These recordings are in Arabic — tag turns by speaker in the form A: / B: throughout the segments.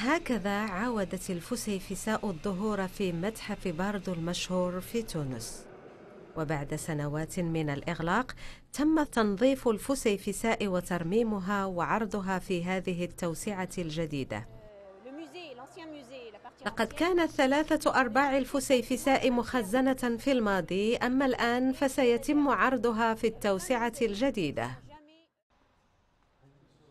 A: هكذا عاودت الفسيفساء الظهور في متحف باردو المشهور في تونس وبعد سنوات من الإغلاق تم تنظيف الفسيفساء وترميمها وعرضها في هذه التوسعة الجديدة لقد كانت ثلاثة أرباع الفسيفساء مخزنة في الماضي أما الآن فسيتم عرضها في التوسعة الجديدة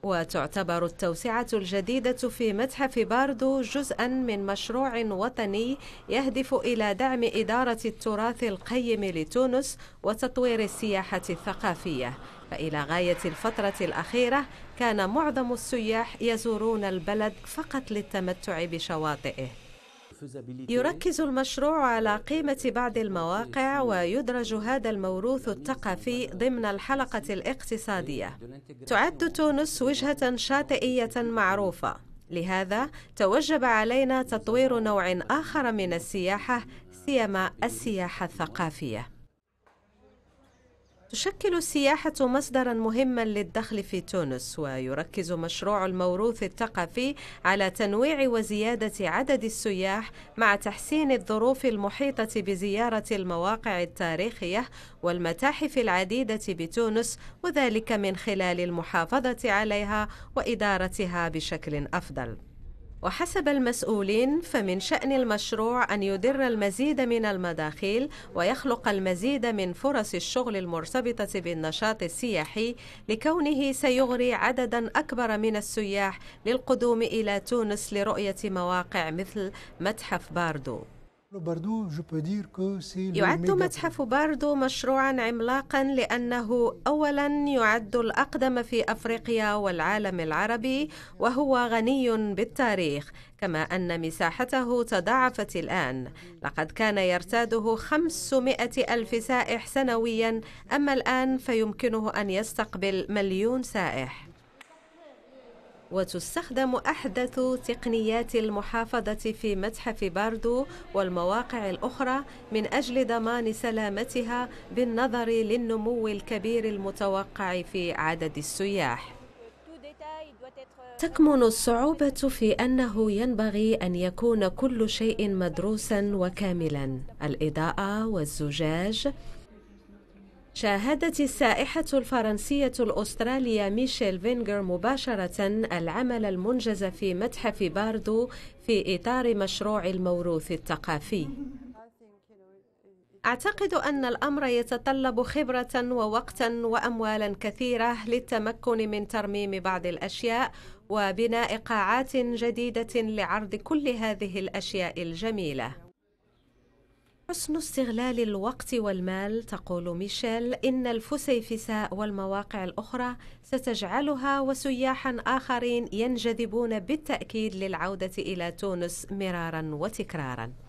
A: وتعتبر التوسعة الجديدة في متحف باردو جزءا من مشروع وطني يهدف إلى دعم إدارة التراث القيم لتونس وتطوير السياحة الثقافية فإلى غاية الفترة الأخيرة كان معظم السياح يزورون البلد فقط للتمتع بشواطئه يركز المشروع على قيمة بعض المواقع ويدرج هذا الموروث الثقافي ضمن الحلقة الاقتصادية تعد تونس وجهة شاطئية معروفة لهذا توجب علينا تطوير نوع آخر من السياحة سيما السياحة الثقافية تشكل السياحة مصدرا مهما للدخل في تونس ويركز مشروع الموروث الثقافي على تنويع وزيادة عدد السياح مع تحسين الظروف المحيطة بزيارة المواقع التاريخية والمتاحف العديدة بتونس وذلك من خلال المحافظة عليها وإدارتها بشكل أفضل وحسب المسؤولين فمن شأن المشروع أن يدر المزيد من المداخيل ويخلق المزيد من فرص الشغل المرتبطة بالنشاط السياحي لكونه سيغري عددا أكبر من السياح للقدوم إلى تونس لرؤية مواقع مثل متحف باردو يعد متحف باردو مشروعا عملاقا لأنه أولا يعد الأقدم في أفريقيا والعالم العربي وهو غني بالتاريخ كما أن مساحته تضاعفت الآن لقد كان يرتاده خمسمائه ألف سائح سنويا أما الآن فيمكنه أن يستقبل مليون سائح وتستخدم أحدث تقنيات المحافظة في متحف باردو والمواقع الأخرى من أجل ضمان سلامتها بالنظر للنمو الكبير المتوقع في عدد السياح تكمن الصعوبة في أنه ينبغي أن يكون كل شيء مدروسا وكاملا الإضاءة والزجاج شاهدت السائحة الفرنسية الأسترالية ميشيل فينغر مباشرة العمل المنجز في متحف باردو في إطار مشروع الموروث الثقافي أعتقد أن الأمر يتطلب خبرة ووقتا وأموالا كثيرة للتمكن من ترميم بعض الأشياء وبناء قاعات جديدة لعرض كل هذه الأشياء الجميلة حسن استغلال الوقت والمال تقول ميشيل إن الفسيفساء والمواقع الأخرى ستجعلها وسياحا آخرين ينجذبون بالتأكيد للعودة إلى تونس مرارا وتكرارا